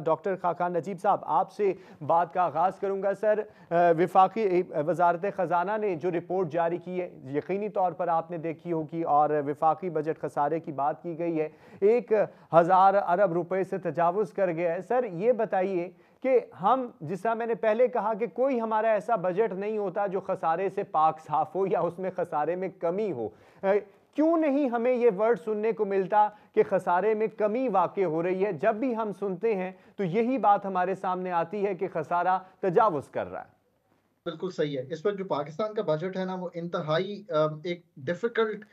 Doctor खाखान Najeeb साहब आपसे बात का आगाज़ करूंगा सर विफाकी वजारत ख़जाना ने जो रिपोर्ट जारी की है यकीनी तौर पर आपने देखी होगी और विफाकी बजट खसारे की बात की गई है एक हज़ार अरब रुपए से तजावज़ कर गया है सर ये बताइए कि हम जिस मैंने पहले कहा कि कोई हमारा ऐसा बजट नहीं होता जो खसारे से पाक साफ हो या उसमें खसारे में कमी हो क्यों नहीं हमें ये वर्ड सुनने को मिलता कि खसारे में कमी वाक़ हो रही है जब भी हम सुनते हैं तो यही बात हमारे सामने आती है कि खसारा तजावज़ कर रहा है बिल्कुल सही है इस पर जो पाकिस्तान का बजट है ना वो इंतहाई एक डिफ़िकल्ट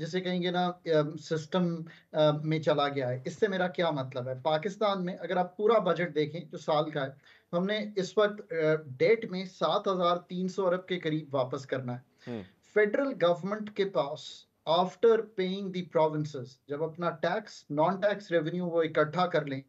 जिसे कहेंगे ना सिस्टम में चला गया है इससे मेरा क्या मतलब है पाकिस्तान में अगर आप पूरा बजट देखें जो साल का है तो हमने इस वक्त डेट में सात हज़ार तीन सौ अरब के करीब वापस करना है हम्म। फेडरल गवर्नमेंट के पास आफ्टर पेइंग दी प्रोविंसेस जब अपना टैक्स नॉन टैक्स रेवेन्यू वो इकट्ठा कर लें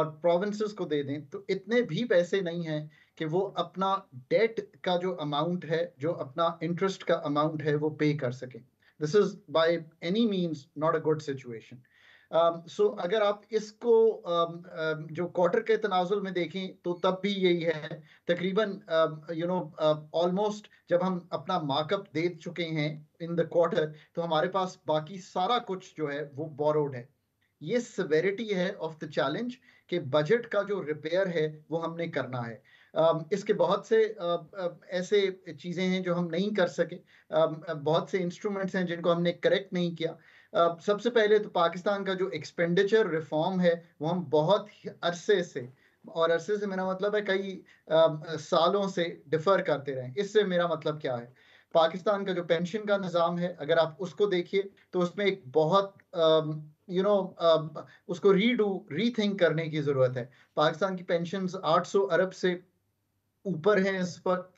और प्रोविंसेस को दे दें तो इतने भी पैसे नहीं हैं कि वो अपना डेट का जो अमाउंट है जो अपना इंटरेस्ट का अमाउंट है वो पे कर सकें this is by any means not a good situation so um, uh, so अगर आप इसको uh, uh, जो क्वार्टर के तनाजुल में देखें तो तब भी यही है तकरीबन यू नो ऑलमोस्ट जब हम अपना मार्कअप दे चुके हैं इन द क्वार्टर तो हमारे पास बाकी सारा कुछ जो है वो बोरोड है ये सवेरिटी है ऑफ द चैलेंज के बजट का जो रिपेयर है वो हमने करना है इसके बहुत से uh, uh, ऐसे चीज़ें हैं जो हम नहीं कर सके uh, बहुत से इंस्ट्रूमेंट्स हैं जिनको हमने करेक्ट नहीं किया सबसे पहले तो पाकिस्तान का जो एक्सपेंडिचर रिफॉर्म है वो हम बहुत अरसे से और अरसे से मेरा मतलब है कई आ, सालों से डिफर करते रहे इससे मेरा मतलब क्या है पाकिस्तान का जो पेंशन का निज़ाम है अगर आप उसको देखिए तो उसमें एक बहुत यू नो you know, उसको रीडू रीथिंक करने की ज़रूरत है पाकिस्तान की पेंशन 800 अरब से ऊपर हैं इस वक्त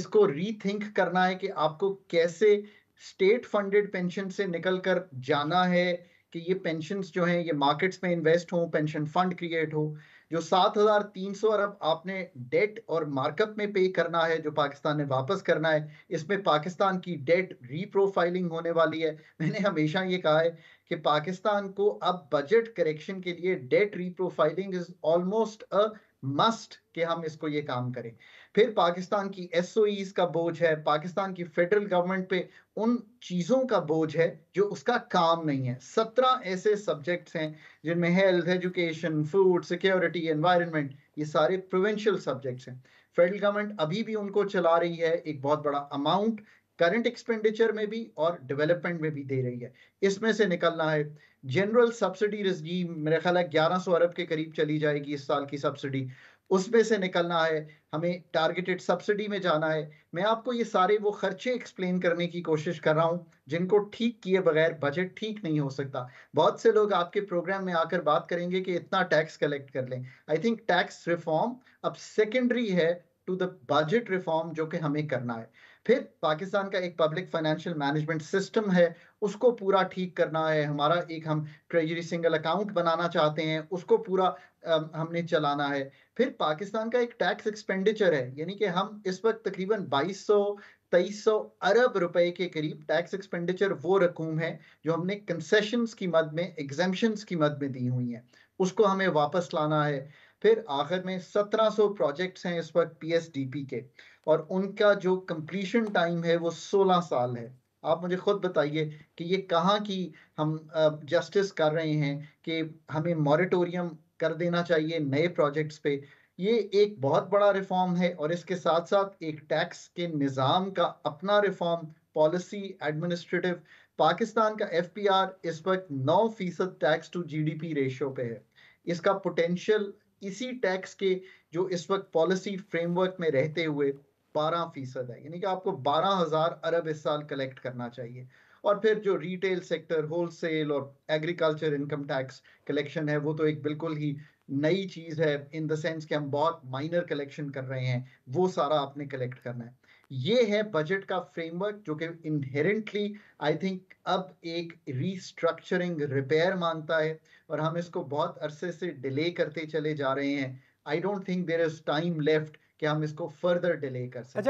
इसको रीथिंक करना है कि आपको कैसे स्टेट फंडेड पेंशन से निकलकर जाना है कि ये पेंशन जो हैं ये मार्केट्स में इन्वेस्ट हो पेंशन फंड क्रिएट हो जो 7,300 अरब आपने डेट और मार्कअप में पे करना है जो पाकिस्तान ने वापस करना है इसमें पाकिस्तान की डेट रीप्रोफाइलिंग होने वाली है मैंने हमेशा ये कहा है कि पाकिस्तान को अब बजट करेक्शन के लिए debt reprofiling is almost a must कि हम इसको ये काम करें फिर पाकिस्तान की एस का बोझ है पाकिस्तान की फेडरल गवर्नमेंट पे उन चीज़ों का बोझ है जो उसका काम नहीं है सत्रह ऐसे सब्जेक्ट्स हैं जिनमें health education food security environment ये सारे प्रोविंशियल सब्जेक्ट्स हैं फेडरल गवर्नमेंट अभी भी उनको चला रही है एक बहुत बड़ा अमाउंट करंट एक्सपेंडिचर में भी और डेवलपमेंट में भी दे रही है इसमें से निकलना है जनरल सब्सिडी रिजीम मेरे ख्याल है ग्यारह अरब के करीब चली जाएगी इस साल की सब्सिडी उसमें से निकलना है हमें टारगेटेड सब्सिडी में जाना है मैं आपको ये सारे वो खर्चे एक्सप्लेन करने की कोशिश कर रहा हूँ जिनको ठीक किए बगैर बजट ठीक नहीं हो सकता बहुत से लोग आपके प्रोग्राम में आकर बात करेंगे कि इतना टैक्स कलेक्ट कर लें आई थिंक टैक्स रिफॉर्म अब सेकेंडरी है टू द बजट रिफॉर्म जो कि हमें करना है फिर पाकिस्तान का एक पब्लिक फाइनेंशियल मैनेजमेंट सिस्टम है उसको पूरा ठीक करना है हमारा एक हम ट्रेजरी सिंगल अकाउंट बनाना चाहते हैं उसको पूरा हमने चलाना है फिर पाकिस्तान का एक टैक्स एक्सपेंडिचर है यानी कि हम इस वक्त तकरीबन 2200 2300 अरब रुपए के करीब टैक्स एक्सपेंडिचर वो रकूम है जो हमने कंसेशन की मद में एग्जेम्पन्स की मद में दी हुई है उसको हमें वापस लाना है फिर आखिर में 1700 प्रोजेक्ट्स हैं इस वक्त पीएसडीपी के और उनका जो कंप्लीशन टाइम है वो 16 साल है आप मुझे खुद बताइए कि ये कहाँ की हम जस्टिस कर रहे हैं कि हमें मॉरिटोरियम कर देना चाहिए नए प्रोजेक्ट्स पे ये एक बहुत बड़ा रिफॉर्म है और इसके साथ साथ एक टैक्स के निज़ाम का अपना रिफॉर्म पॉलिसी एडमिनिस्ट्रेटिव पाकिस्तान का एफ इस वक्त नौ फीसद टैक्स टू जीडीपी रेशियो पे है इसका पोटेंशियल इसी टैक्स के जो इस वक्त पॉलिसी फ्रेमवर्क में रहते हुए बारह फीसद है यानी कि आपको बारह हजार अरब इस साल कलेक्ट करना चाहिए और फिर जो रिटेल सेक्टर होलसेल और एग्रीकल्चर इनकम टैक्स कलेक्शन है वो तो एक बिल्कुल ही नई चीज है इन द सेंस कि हम बहुत माइनर कलेक्शन कर रहे हैं वो सारा आपने कलेक्ट करना है ये है बजट का फ्रेमवर्क जो कि इनहेरेंटली आई थिंक अब एक रीस्ट्रक्चरिंग रिपेयर मांगता है और हम इसको बहुत अरसे से डिले करते चले जा रहे हैं I don't think there is time left कि हम इसको फर्दर डिले कर सकते अच्छा